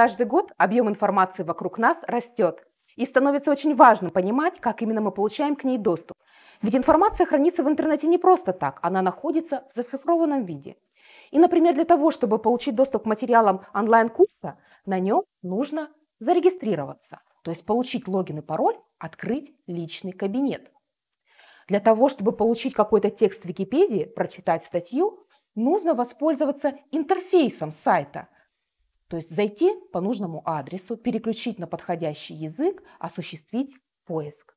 Каждый год объем информации вокруг нас растет, и становится очень важным понимать, как именно мы получаем к ней доступ. Ведь информация хранится в интернете не просто так, она находится в зашифрованном виде. И, например, для того, чтобы получить доступ к материалам онлайн-курса, на нем нужно зарегистрироваться, то есть получить логин и пароль, открыть личный кабинет. Для того, чтобы получить какой-то текст в Википедии, прочитать статью, нужно воспользоваться интерфейсом сайта – то есть зайти по нужному адресу, переключить на подходящий язык, осуществить поиск.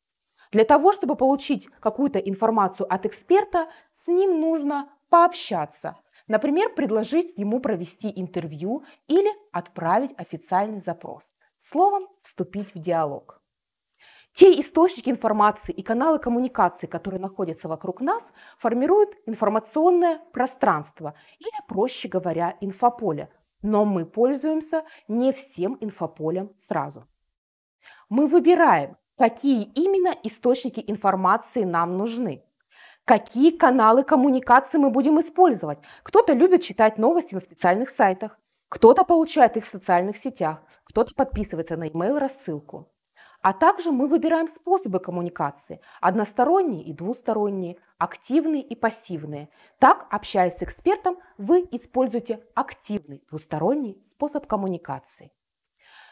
Для того, чтобы получить какую-то информацию от эксперта, с ним нужно пообщаться. Например, предложить ему провести интервью или отправить официальный запрос. Словом, вступить в диалог. Те источники информации и каналы коммуникации, которые находятся вокруг нас, формируют информационное пространство или, проще говоря, инфополе, но мы пользуемся не всем инфополем сразу. Мы выбираем, какие именно источники информации нам нужны, какие каналы коммуникации мы будем использовать. Кто-то любит читать новости на специальных сайтах, кто-то получает их в социальных сетях, кто-то подписывается на email рассылку. А также мы выбираем способы коммуникации – односторонние и двусторонние, активные и пассивные. Так, общаясь с экспертом, вы используете активный двусторонний способ коммуникации.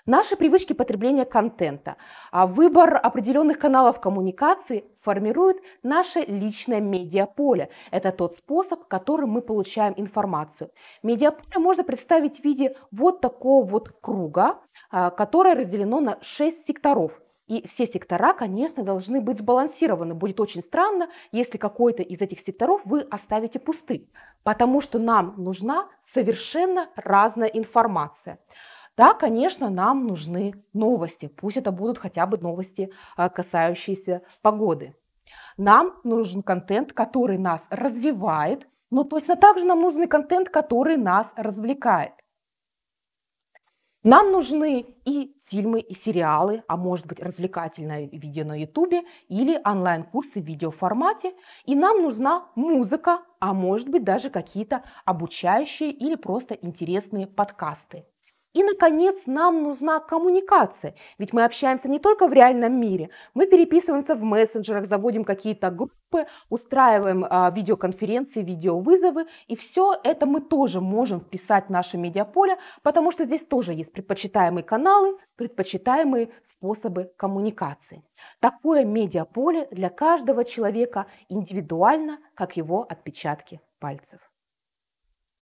Наши привычки потребления контента, а выбор определенных каналов коммуникации формируют наше личное медиаполе. Это тот способ, которым мы получаем информацию. Медиаполе можно представить в виде вот такого вот круга, а, которое разделено на 6 секторов. И все сектора, конечно, должны быть сбалансированы. Будет очень странно, если какой-то из этих секторов вы оставите пустым, потому что нам нужна совершенно разная информация. Да, конечно, нам нужны новости. Пусть это будут хотя бы новости, а, касающиеся погоды. Нам нужен контент, который нас развивает, но точно так же нам нужен контент, который нас развлекает. Нам нужны и фильмы, и сериалы, а может быть развлекательное видео на ютубе или онлайн-курсы в видеоформате. И нам нужна музыка, а может быть даже какие-то обучающие или просто интересные подкасты. И, наконец, нам нужна коммуникация, ведь мы общаемся не только в реальном мире, мы переписываемся в мессенджерах, заводим какие-то группы, устраиваем а, видеоконференции, видеовызовы, и все это мы тоже можем вписать в наше медиаполе, потому что здесь тоже есть предпочитаемые каналы, предпочитаемые способы коммуникации. Такое медиаполе для каждого человека индивидуально, как его отпечатки пальцев.